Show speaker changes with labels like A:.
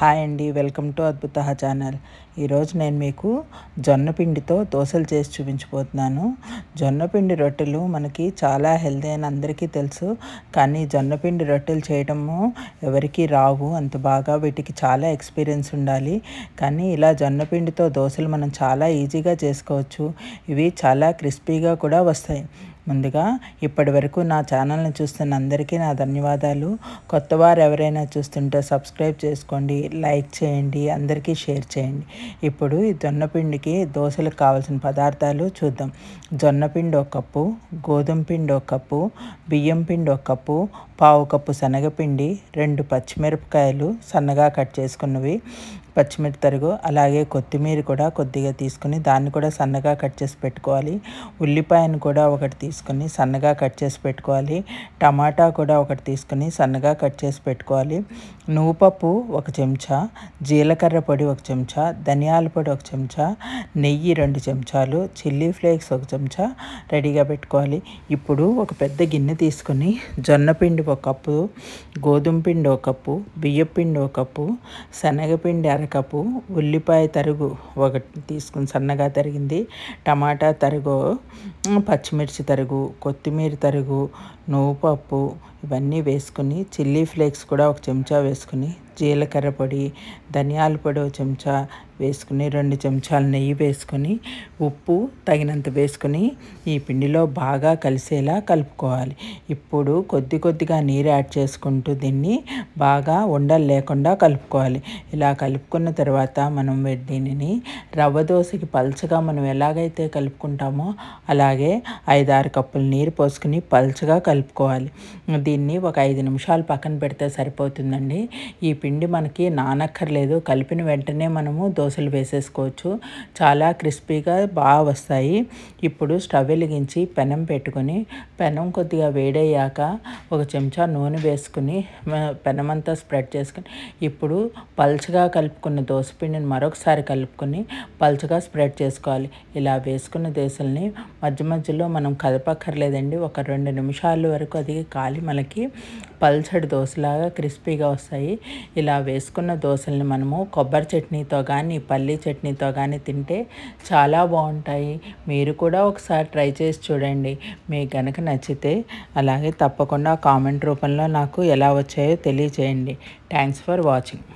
A: hi అండి welcome to అద్భుత channel ఈరోజు నేను మీకు జొన్నపిండితో దోశలు చేసి చూపించిపోతున్నాను జొన్నపిండి రొట్టెలు మనకి చాలా హెల్దీ అని అందరికీ తెలుసు కానీ జొన్నపిండి రొట్టెలు చేయడము ఎవరికి రావు అంత బాగా వీటికి చాలా ఎక్స్పీరియన్స్ ఉండాలి కానీ ఇలా జొన్నపిండితో దోశలు మనం చాలా ఈజీగా చేసుకోవచ్చు ఇవి చాలా క్రిస్పీగా కూడా వస్తాయి ముందుగా ఇప్పటి వరకు నా ఛానల్ని చూస్తున్న అందరికీ నా ధన్యవాదాలు కొత్త వారు ఎవరైనా చూస్తుంటే సబ్స్క్రైబ్ చేసుకోండి లైక్ చేయండి అందరికీ షేర్ చేయండి ఇప్పుడు ఈ జొన్నపిండికి దోశలకు కావాల్సిన పదార్థాలు చూద్దాం జొన్నపిండి ఒక కప్పు గోధుమ పిండి ఒక కప్పు బియ్యం పిండి ఒక కప్పు పావు కప్పు శనగపిండి రెండు పచ్చిమిరపకాయలు సన్నగా కట్ చేసుకున్నవి పచ్చిమిర్చి తరుగు అలాగే కొత్తిమీర కూడా కొద్దిగా తీసుకుని దాన్ని కూడా సన్నగా కట్ చేసి పెట్టుకోవాలి ఉల్లిపాయను కూడా ఒకటి తీసుకు తీసుకుని సన్నగా కట్ చేసి పెట్టుకోవాలి టమాటా కూడా ఒకటి తీసుకుని సన్నగా కట్ చేసి పెట్టుకోవాలి నువ్వుపప్పు ఒక చెంచా జీలకర్ర పొడి ఒక చెంచా ధనియాల పొడి ఒక చెంచా నెయ్యి రెండు చెంచాలు చిల్లీ ఫ్లేక్స్ ఒక చెంచా రెడీగా పెట్టుకోవాలి ఇప్పుడు ఒక పెద్ద గిన్నె తీసుకుని జొన్న పిండి ఒక కప్పు గోధుమ పిండి ఒక కప్పు బియ్యపిండి పిండి ఒక కప్పు శనగపిండి అరకప్పు ఉల్లిపాయ తరుగు ఒకటి తీసుకుని సన్నగా తరిగింది టమాటా తరుగు పచ్చిమిర్చి తరుగు తరుగు కొత్తిమీర తరుగు నువ్వు పప్పు ఇవన్నీ వేసుకుని చిల్లీ ఫ్లేక్స్ కూడా ఒక చెంచా వేసుకుని జీలకర్ర పొడి ధనియాల పొడి ఒక చెంచా వేసుకుని రెండు చెంచాల నెయ్యి వేసుకుని ఉప్పు తగినంత వేసుకుని ఈ పిండిలో బాగా కలిసేలా కలుపుకోవాలి ఇప్పుడు కొద్ది కొద్దిగా నీరు యాడ్ చేసుకుంటూ దీన్ని బాగా ఉండలు లేకుండా కలుపుకోవాలి ఇలా కలుపుకున్న తర్వాత మనం దీనిని రవ్వ దోశకి పల్చగా మనం ఎలాగైతే కలుపుకుంటామో అలాగే ఐదారు కప్పులు నీరు పోసుకుని పల్చగా కలుపుకోవాలి దీన్ని ఒక ఐదు నిమిషాలు పక్కన పెడితే సరిపోతుందండి ఈ పిండి మనకి నానక్కర్లేదు కలిపిన వెంటనే మనము దోశలు వేసేసుకోవచ్చు చాలా క్రిస్పీగా బాగా వస్తాయి ఇప్పుడు స్టవ్ వెలిగించి పెనం పెట్టుకొని పెనం కొద్దిగా వేడయ్యాక ఒక చెంచా నూనె వేసుకుని పెనమంతా స్ప్రెడ్ చేసుకుని ఇప్పుడు పల్చగా కలుపుకున్న దోశ పిండిని మరొకసారి కలుపుకొని పల్చగా స్ప్రెడ్ చేసుకోవాలి ఇలా వేసుకున్న దోశల్ని మధ్య మధ్యలో మనం కదపక్కర్లేదండి ఒక రెండు నిమిషాల వరకు అది కాలి మళ్ళీ మనకి పల్చడి దోశలాగా క్రిస్పీగా వస్తాయి ఇలా వేసుకున్న దోశల్ని మనము కొబ్బరి చట్నీతో కానీ పల్లీ చట్నీతో కానీ తింటే చాలా బాగుంటాయి మీరు కూడా ఒకసారి ట్రై చేసి చూడండి మీకు కనుక నచ్చితే అలాగే తప్పకుండా కామెంట్ రూపంలో నాకు ఎలా వచ్చాయో తెలియజేయండి థ్యాంక్స్ ఫర్ వాచింగ్